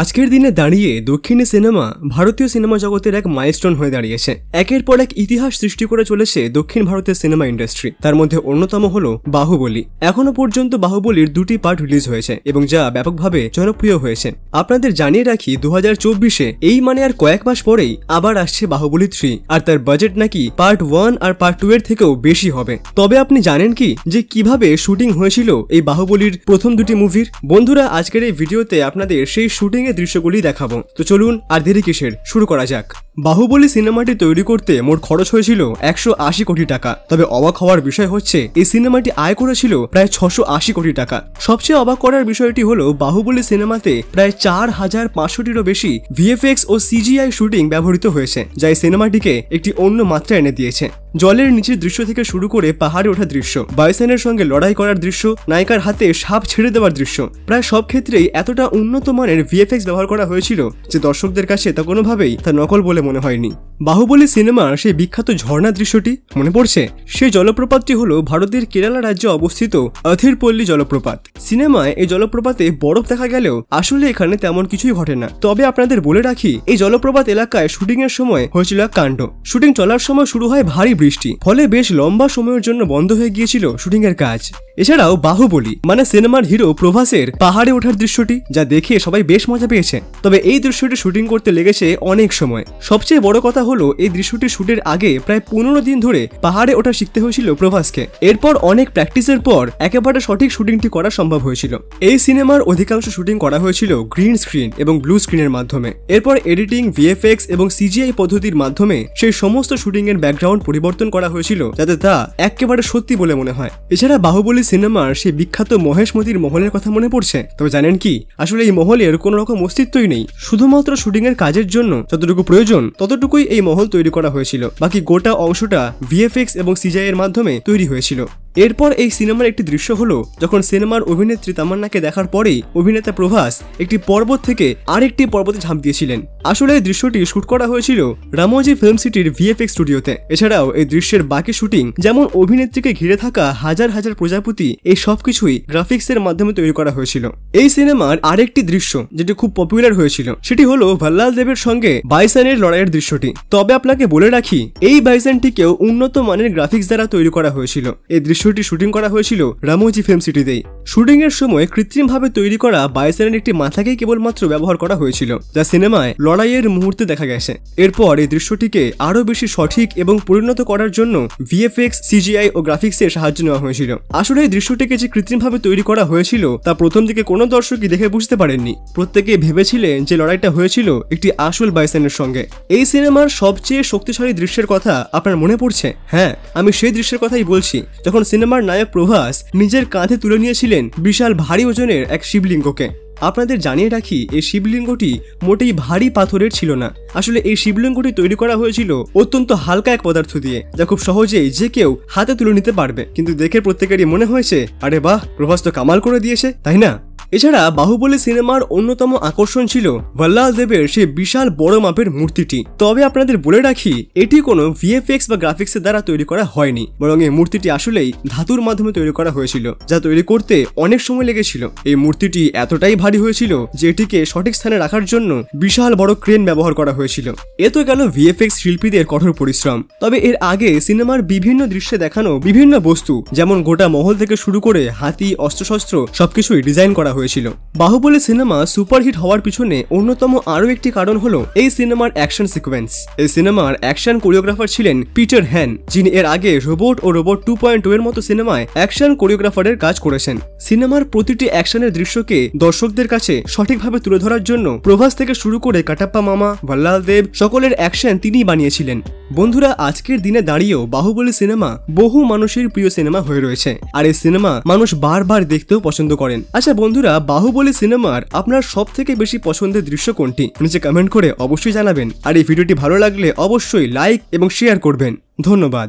আজকের দিনে দাঁড়িয়ে দক্ষিণী সিনেমা ভারতীয় সিনেমা জগতের এক মাইলস্টোন হয়ে দাঁড়িয়েছে একের পর এক ইতিহাস সৃষ্টি করে চলেছে দক্ষিণ ভারতের সিনেমা ইন্ডাস্ট্রি তার মধ্যে অন্যতম হল বাহুবলী এখনো পর্যন্ত বাহুবলীর দুটি পার্ট রিলিজ হয়েছে এবং যা ব্যাপকভাবে জনপ্রিয় হয়েছে আপনাদের জানিয়ে রাখি দু হাজার এই মানে আর কয়েক মাস পরেই আবার আসছে বাহুবলী থ্রি আর তার বাজেট নাকি পার্ট ওয়ান আর পার্ট টু এর থেকেও বেশি হবে তবে আপনি জানেন কি যে কিভাবে শুটিং হয়েছিল এই বাহুবলীর প্রথম দুটি মুভির বন্ধুরা আজকের এই ভিডিওতে আপনাদের সেই শুটিং শুটিং এর দৃশ্যগুলি দেখাবো তো চলুন আর দেরি কিসের শুরু করা যাক বাহুবলী সিনেমাটি তৈরি করতে মোট খরচ হয়েছিল একশো কোটি টাকা তবে অবাক হওয়ার বিষয় হচ্ছে এই সিনেমাটি আয় করেছিল প্রায় ছশো কোটি টাকা সবচেয়ে অবাক করার বিষয়টি হল বাহুবলী সিনেমাতে প্রায় চার হাজার পাঁচশোটিরও বেশি ভিএফএক্স ও সিজিআই শুটিং ব্যবহৃত হয়েছে যা এই সিনেমাটিকে একটি অন্য মাত্রা এনে দিয়েছে জলের নিচের দৃশ্য থেকে শুরু করে পাহাড়ে ওঠার দৃশ্য বাইসেনের সঙ্গে লড়াই করার দৃশ্য নায়িকার হাতে সাপ ছেড়ে দেওয়ার দৃশ্য প্রায় সব ক্ষেত্রেই এতটা উন্নত মানের ভিএফ ভিএফএক্স ব্যবহার করা হয়েছিল যে দর্শকদের কাছে তা কোনোভাবেই তা নকল বলে মনে হয়নি বাহুবলী সিনেমার সেই বিখ্যাত ঝর্ণা দৃশ্যটি মনে পড়ছে সেই জলপ্রপাতটি হল ভারতের কেরালা রাজ্যে অবস্থিত অথিরপল্লী জলপ্রপাত সিনেমায় এই জলপ্রপাতে বরফ দেখা গেলেও আসলে এখানে তেমন কিছুই ঘটে না তবে আপনাদের বলে রাখি এই জলপ্রপাত এলাকায় শুটিং এর সময় হয়েছিল এক কাণ্ড শুটিং চলার সময় শুরু হয় ভারী বৃষ্টি ফলে বেশ লম্বা সময়ের জন্য বন্ধ হয়ে গিয়েছিল শুটিং এর কাজ এছাড়াও বাহুবলী মানে সিনেমার হিরো প্রভাসের পাহাড়ে ওঠার দৃশ্যটি যা দেখে সবাই বেশ মজা পেয়েছে তবে এই দৃশ্যটি শুটিং করতে লেগেছে অনেক সময় সবচেয়ে বড় কথা হলো এই দৃশ্যটি শুটের আগে প্রায় পনেরো দিন ধরে পাহাড়ে ওঠা শিখতে হয়েছিল প্রভাসকে এরপর অনেক প্র্যাকটিসের পর একেবারে সঠিক শুটিংটি করা সম্ভব হয়েছিল এই সিনেমার অধিকাংশ শুটিং করা হয়েছিল গ্রিন স্ক্রিন এবং ব্লু স্ক্রিনের মাধ্যমে এরপর এডিটিং ভিএফএক্স এবং সিজিআই পদ্ধতির মাধ্যমে সেই সমস্ত শুটিং এর ব্যাকগ্রাউন্ড পরিবর্তন করা হয়েছিল যাতে তা একেবারে সত্যি বলে মনে হয় এছাড়া বাহুবলী সিনেমার সেই বিখ্যাত মহেশ মতির মহলের কথা মনে পড়ছে তবে জানেন কি আসলে এই মহলের কোনো রকম অস্তিত্বই নেই শুধুমাত্র শুটিং এর কাজের জন্য যতটুকু প্রয়োজন ততটুকুই এই মহল তৈরি করা হয়েছিল বাকি গোটা অংশটা ভিএফএক্স এবং সিজাই এর মাধ্যমে তৈরি হয়েছিল এরপর এই সিনেমার একটি দৃশ্য হলো যখন সিনেমার অভিনেত্রী তামান্নাকে দেখার পরেই অভিনেতা প্রভাস একটি পর্বত থেকে আরেকটি পর্বতে ঝাঁপ দিয়েছিলেন আসলে এই দৃশ্যটি শুট করা হয়েছিল রামোজি ফিল্ম সিটির ভিএফএক্স স্টুডিওতে এছাড়াও এই দৃশ্যের বাকি শুটিং যেমন অভিনেত্রীকে ঘিরে থাকা হাজার হাজার প্রজাপতি এই সব কিছুই এর মাধ্যমে তৈরি করা হয়েছিল এই সিনেমার আরেকটি দৃশ্য যেটি খুব পপুলার হয়েছিল সেটি হলো ভাল্লাল দেবের সঙ্গে বাইসানের লড়াইয়ের দৃশ্যটি তবে আপনাকে বলে রাখি এই বাইসানটিকেও উন্নত মানের গ্রাফিক্স দ্বারা তৈরি করা হয়েছিল এই দৃশ্য দৃশ্যটি শুটিং করা হয়েছিল রামোজি ফিল্ম সিটিতে শুটিং এর সময় কৃত্রিমভাবে তৈরি করা বায়োসেনের একটি মাথাকেই কেবলমাত্র ব্যবহার করা হয়েছিল যা সিনেমায় লড়াইয়ের মুহূর্তে দেখা গেছে এরপর এই দৃশ্যটিকে আরও বেশি সঠিক এবং পরিণত করার জন্য ভিএফএক্স সিজিআই ও গ্রাফিক্সের সাহায্য নেওয়া হয়েছিল আসলে এই দৃশ্যটিকে যে কৃত্রিমভাবে তৈরি করা হয়েছিল তা প্রথম দিকে কোনো দর্শকই দেখে বুঝতে পারেননি প্রত্যেকে ভেবেছিলেন যে লড়াইটা হয়েছিল একটি আসল বাইসেনের সঙ্গে এই সিনেমার সবচেয়ে শক্তিশালী দৃশ্যের কথা আপনার মনে পড়ছে হ্যাঁ আমি সেই দৃশ্যের কথাই বলছি যখন সিনেমার নায়ক প্রভাস নিজের কাঁধে তুলে নিয়েছিলেন বিশাল ভারী ওজনের এক শিবলিঙ্গকে আপনাদের জানিয়ে রাখি এই শিবলিঙ্গটি মোটেই ভারী পাথরের ছিল না আসলে এই শিবলিঙ্গটি তৈরি করা হয়েছিল অত্যন্ত হালকা এক পদার্থ দিয়ে যা খুব সহজেই যে কেউ হাতে তুলে নিতে পারবে কিন্তু দেখে প্রত্যেকেরই মনে হয়েছে আরে বাহ প্রভাস তো কামাল করে দিয়েছে তাই না এছাড়া বাহুবলী সিনেমার অন্যতম আকর্ষণ ছিল দেবের সে বিশাল বড় মাপের মূর্তিটি তবে আপনাদের বলে রাখি এটি কোনো ভিএফএক্স বা গ্রাফিক্সের দ্বারা তৈরি করা হয়নি বরং এই মূর্তিটি আসলেই ধাতুর মাধ্যমে তৈরি করা হয়েছিল যা তৈরি করতে অনেক সময় লেগেছিল এই মূর্তিটি এতটাই ভারী হয়েছিল যে এটিকে সঠিক স্থানে রাখার জন্য বিশাল বড় ক্রেন ব্যবহার করা হয়েছিল এ তো গেল ভিএফএক্স শিল্পীদের কঠোর পরিশ্রম তবে এর আগে সিনেমার বিভিন্ন দৃশ্যে দেখানো বিভিন্ন বস্তু যেমন গোটা মহল থেকে শুরু করে হাতি অস্ত্রশস্ত্র সবকিছুই ডিজাইন করা হয়েছে হয়েছিল বাহুবলী সিনেমা সুপারহিট হওয়ার পিছনে অন্যতম আরও একটি কারণ হল এই সিনেমার অ্যাকশন সিকোয়েন্স এই সিনেমার অ্যাকশন কোরিওগ্রাফার ছিলেন পিটার হ্যান যিনি এর আগে রোবট ও রোবট টু পয়েন্ট এর মতো সিনেমায় অ্যাকশন কোরিওগ্রাফারের কাজ করেছেন সিনেমার প্রতিটি অ্যাকশনের দৃশ্যকে দর্শকদের কাছে সঠিকভাবে তুলে ধরার জন্য প্রভাস থেকে শুরু করে কাটাপ্পা মামা ভাল্লাল দেব সকলের অ্যাকশন তিনিই বানিয়েছিলেন বন্ধুরা আজকের দিনে দাঁড়িয়েও বাহুবলী সিনেমা বহু মানুষের প্রিয় সিনেমা হয়ে রয়েছে আর এই সিনেমা মানুষ বারবার দেখতেও পছন্দ করেন আচ্ছা বন্ধুরা বন্ধুরা বাহুবলী সিনেমার আপনার সব থেকে বেশি পছন্দের দৃশ্য কোনটি নিচে কমেন্ট করে অবশ্যই জানাবেন আর এই ভিডিওটি ভালো লাগলে অবশ্যই লাইক এবং শেয়ার করবেন ধন্যবাদ